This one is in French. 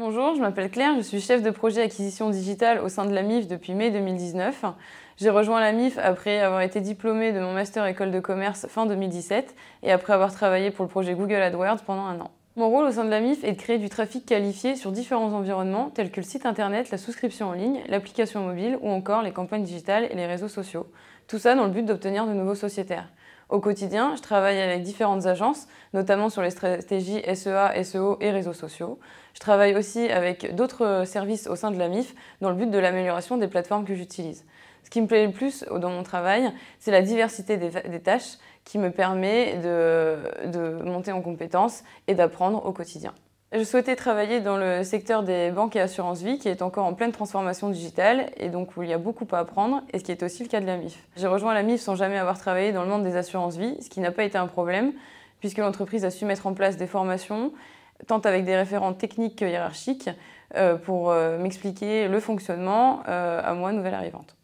Bonjour, je m'appelle Claire, je suis chef de projet acquisition digitale au sein de la MIF depuis mai 2019. J'ai rejoint la MIF après avoir été diplômée de mon master école de commerce fin 2017 et après avoir travaillé pour le projet Google AdWords pendant un an. Mon rôle au sein de la MIF est de créer du trafic qualifié sur différents environnements tels que le site internet, la souscription en ligne, l'application mobile ou encore les campagnes digitales et les réseaux sociaux. Tout ça dans le but d'obtenir de nouveaux sociétaires. Au quotidien, je travaille avec différentes agences, notamment sur les stratégies SEA, SEO et réseaux sociaux. Je travaille aussi avec d'autres euh, services au sein de la MIF dans le but de l'amélioration des plateformes que j'utilise. Ce qui me plaît le plus dans mon travail, c'est la diversité des, tâches qui me permet de, monter en compétences et d'apprendre au quotidien. Je souhaitais travailler dans le secteur des banques et assurances vie qui est encore en pleine transformation digitale et donc où il y a beaucoup à apprendre et ce qui est aussi le cas de la MIF. J'ai rejoint la MIF sans jamais avoir travaillé dans le monde des assurances vie, ce qui n'a pas été un problème puisque l'entreprise a su mettre en place des formations, tant avec des référents techniques que hiérarchiques, euh, pour euh, m'expliquer le fonctionnement euh, à moi, nouvelle arrivante.